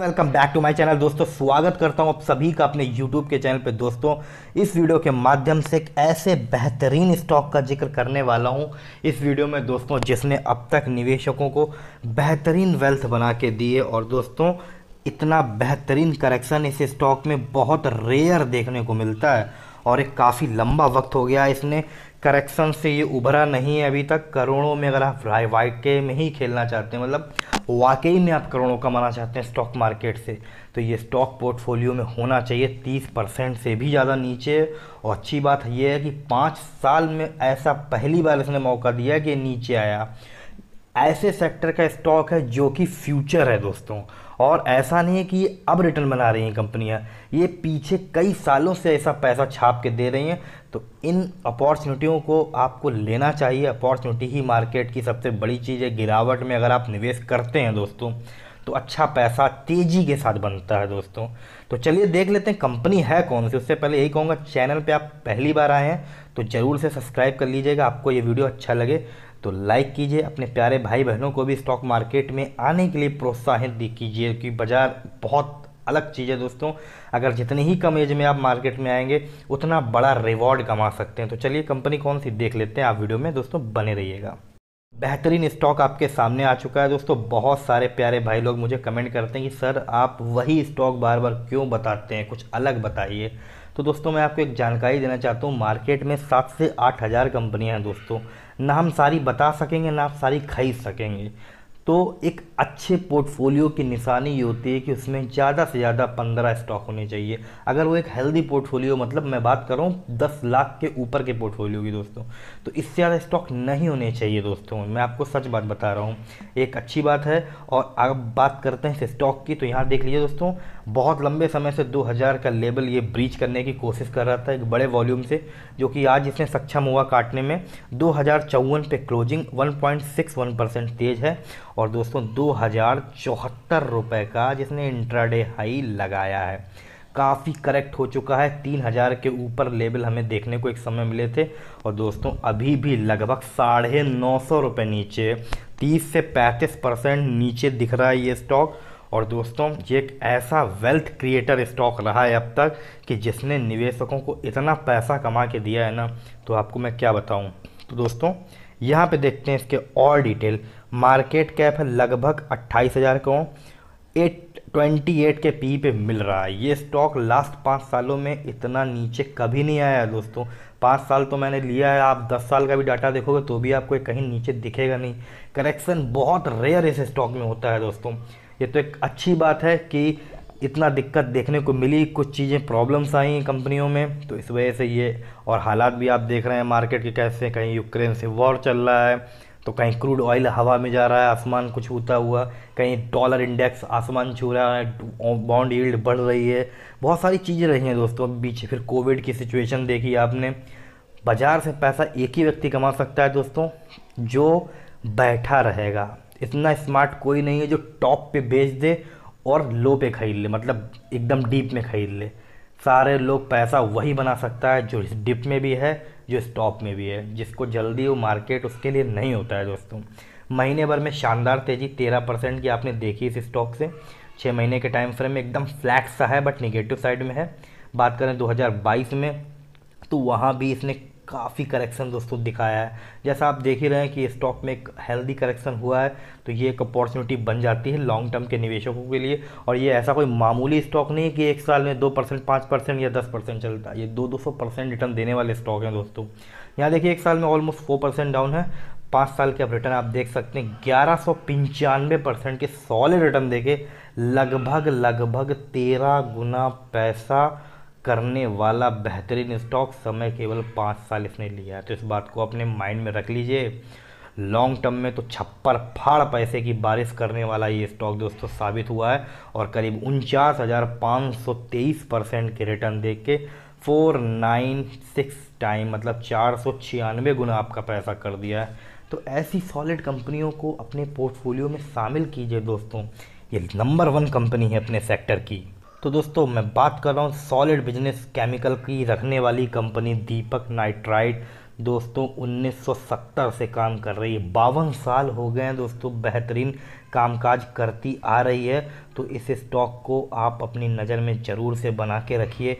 welcome back to my channel दोस्तों स्वागत करता हूं आप सभी का अपने यूट्यूब के चैनल पे दोस्तों इस वीडियो के माध्यम से एक ऐसे बेहतरीन स्टॉक का जिक्र करने वाला हूं इस वीडियो में दोस्तों जिसने अब तक निवेशकों को बेहतरीन वेल्थ बना के दिए और दोस्तों इतना बेहतरीन करेक्शन इस स्टॉक में बहुत रेयर देखने को मिलता है और एक काफ़ी लंबा वक्त हो गया इसने करेक्शन से ये उभरा नहीं है अभी तक करोड़ों में अगर आप राय के में ही खेलना चाहते हैं मतलब वाकई में आप करोड़ों कमाना चाहते हैं स्टॉक मार्केट से तो ये स्टॉक पोर्टफोलियो में होना चाहिए तीस परसेंट से भी ज़्यादा नीचे और अच्छी बात यह है कि पाँच साल में ऐसा पहली बार इसने मौका दिया कि नीचे आया ऐसे सेक्टर का स्टॉक है जो कि फ्यूचर है दोस्तों और ऐसा नहीं है कि अब रिटर्न बना रही हैं कंपनियां ये पीछे कई सालों से ऐसा पैसा छाप के दे रही हैं तो इन अपॉर्चुनिटियों को आपको लेना चाहिए अपॉर्चुनिटी ही मार्केट की सबसे बड़ी चीज़ है गिरावट में अगर आप निवेश करते हैं दोस्तों तो अच्छा पैसा तेज़ी के साथ बनता है दोस्तों तो चलिए देख लेते हैं कंपनी है कौन सी उससे पहले यही कहूँगा चैनल पर आप पहली बार आए हैं तो ज़रूर से सब्सक्राइब कर लीजिएगा आपको ये वीडियो अच्छा लगे तो लाइक कीजिए अपने प्यारे भाई बहनों को भी स्टॉक मार्केट में आने के लिए प्रोत्साहित कीजिए क्योंकि बाज़ार बहुत अलग चीज़ है दोस्तों अगर जितनी ही कम एज में आप मार्केट में आएंगे उतना बड़ा रिवॉर्ड कमा सकते हैं तो चलिए कंपनी कौन सी देख लेते हैं आप वीडियो में दोस्तों बने रहिएगा बेहतरीन स्टॉक आपके सामने आ चुका है दोस्तों बहुत सारे प्यारे भाई लोग मुझे कमेंट करते हैं कि सर आप वही स्टॉक बार बार क्यों बताते हैं कुछ अलग बताइए तो दोस्तों मैं आपको एक जानकारी देना चाहता हूँ मार्केट में सात से आठ हज़ार कंपनियाँ हैं दोस्तों ना हम सारी बता सकेंगे ना आप सारी खरीद सकेंगे तो एक अच्छे पोर्टफोलियो की निशानी ये होती है कि उसमें ज़्यादा से ज़्यादा पंद्रह स्टॉक होने चाहिए अगर वो एक हेल्दी पोर्टफोलियो मतलब मैं बात कर रहा हूँ दस लाख के ऊपर के पोर्टफोलियो की दोस्तों तो इससे ज़्यादा स्टॉक नहीं होने चाहिए दोस्तों मैं आपको सच बात बता रहा हूँ एक अच्छी बात है और अब बात करते हैं स्टॉक की तो यहाँ देख लीजिए दोस्तों बहुत लंबे समय से दो का लेवल ये ब्रीच करने की कोशिश कर रहा था एक बड़े वॉल्यूम से जो कि आज इसने सक्षम हुआ काटने में दो पे क्लोजिंग वन तेज़ है और दोस्तों दो हज़ार चौहत्तर रुपये का जिसने इंट्राडे हाई लगाया है काफ़ी करेक्ट हो चुका है तीन हज़ार के ऊपर लेवल हमें देखने को एक समय मिले थे और दोस्तों अभी भी लगभग साढ़े नौ सौ रुपये नीचे तीस से पैंतीस परसेंट नीचे दिख रहा है ये स्टॉक और दोस्तों ये एक ऐसा वेल्थ क्रिएटर स्टॉक रहा है अब तक कि जिसने निवेशकों को इतना पैसा कमा के दिया है ना तो आपको मैं क्या बताऊं तो दोस्तों यहाँ पे देखते हैं इसके और डिटेल मार्केट कैप है लगभग अट्ठाईस हज़ार को एट ट्वेंटी एट के पी e पे मिल रहा है ये स्टॉक लास्ट पाँच सालों में इतना नीचे कभी नहीं आया है दोस्तों पाँच साल तो मैंने लिया है आप दस साल का भी डाटा देखोगे तो भी आपको कहीं नीचे दिखेगा नहीं करेक्शन बहुत रेयर इस स्टॉक में होता है दोस्तों ये तो एक अच्छी बात है कि इतना दिक्कत देखने को मिली कुछ चीज़ें प्रॉब्लम्स आई कंपनियों में तो इस वजह से ये और हालात भी आप देख रहे हैं मार्केट के कैसे कहीं यूक्रेन से वॉर चल रहा है तो कहीं क्रूड ऑयल हवा में जा रहा है आसमान को छूता हुआ कहीं डॉलर इंडेक्स आसमान छू रहा है बॉन्ड यील्ड बढ़ रही है बहुत सारी चीज़ें रही हैं दोस्तों बीच फिर कोविड की सिचुएशन देखी आपने बाज़ार से पैसा एक ही व्यक्ति कमा सकता है दोस्तों जो बैठा रहेगा इतना स्मार्ट कोई नहीं है जो टॉप पे बेच दे और लो पे ख़रीद ले मतलब एकदम डीप में ख़रीद ले सारे लोग पैसा वही बना सकता है जो इस डिप में भी है जो स्टॉप में भी है जिसको जल्दी वो मार्केट उसके लिए नहीं होता है दोस्तों महीने भर में शानदार तेज़ी तेरह परसेंट की आपने देखी इस स्टॉक से छः महीने के टाइम फ्रेम में एकदम फ्लैट सा है बट निगेटिव साइड में है बात करें 2022 में तो वहाँ भी इसने काफ़ी करेक्शन दोस्तों दिखाया है जैसा आप देख ही रहे हैं कि स्टॉक में एक हेल्दी करेक्शन हुआ है तो ये एक अपॉर्चुनिटी बन जाती है लॉन्ग टर्म के निवेशकों के लिए और ये ऐसा कोई मामूली स्टॉक नहीं है कि एक साल में दो परसेंट पाँच परसेंट या दस परसेंट चलता है ये दो दो सौ परसेंट रिटर्न देने वाले स्टॉक हैं दोस्तों यहाँ देखिए एक साल में ऑलमोस्ट फोर परसेंट डाउन है पाँच साल के अब रिटर्न आप देख सकते हैं ग्यारह सौ पंचानवे परसेंट के सॉलिड रिटर्न देखे लगभग लगभग तेरह गुना पैसा करने वाला बेहतरीन स्टॉक समय केवल पाँच साल इसने लिया है तो इस बात को अपने माइंड में रख लीजिए लॉन्ग टर्म में तो छप्पर फाड़ पैसे की बारिश करने वाला ये स्टॉक दोस्तों साबित हुआ है और करीब उनचास हज़ार पाँच सौ तेईस परसेंट के रिटर्न देख के फोर नाइन सिक्स टाइम मतलब चार सौ छियानवे गुना आपका पैसा कर दिया है तो ऐसी सॉलिड कंपनियों को अपने पोर्टफोलियो में शामिल कीजिए दोस्तों ये नंबर वन कंपनी है अपने सेक्टर की तो दोस्तों मैं बात कर रहा हूँ सॉलिड बिजनेस केमिकल की रखने वाली कंपनी दीपक नाइट्राइड दोस्तों 1970 से काम कर रही है बावन साल हो गए हैं दोस्तों बेहतरीन कामकाज करती आ रही है तो इस स्टॉक को आप अपनी नज़र में ज़रूर से बना के रखिए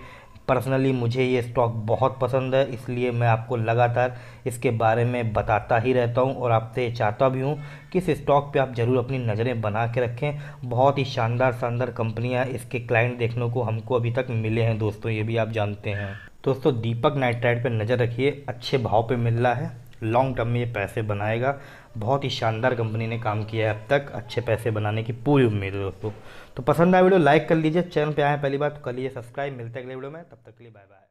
पर्सनली मुझे ये स्टॉक बहुत पसंद है इसलिए मैं आपको लगातार इसके बारे में बताता ही रहता हूँ और आपसे चाहता भी हूँ कि इस स्टॉक पे आप ज़रूर अपनी नज़रें बना के रखें बहुत ही शानदार शानदार कंपनियाँ इसके क्लाइंट देखने को हमको अभी तक मिले हैं दोस्तों ये भी आप जानते हैं दोस्तों दीपक नाइट्राइड पर नज़र रखिए अच्छे भाव पर मिल रहा है लॉन्ग टर्म में ये पैसे बनाएगा बहुत ही शानदार कंपनी ने काम किया है अब तक अच्छे पैसे बनाने की पूरी उम्मीद है दोस्तों तो पसंद आया वीडियो लाइक कर लीजिए चैनल पे आए पहली बार तो कर लीजिए सब्सक्राइब मिलते हैं अगले वीडियो में तब तक के लिए बाय बाय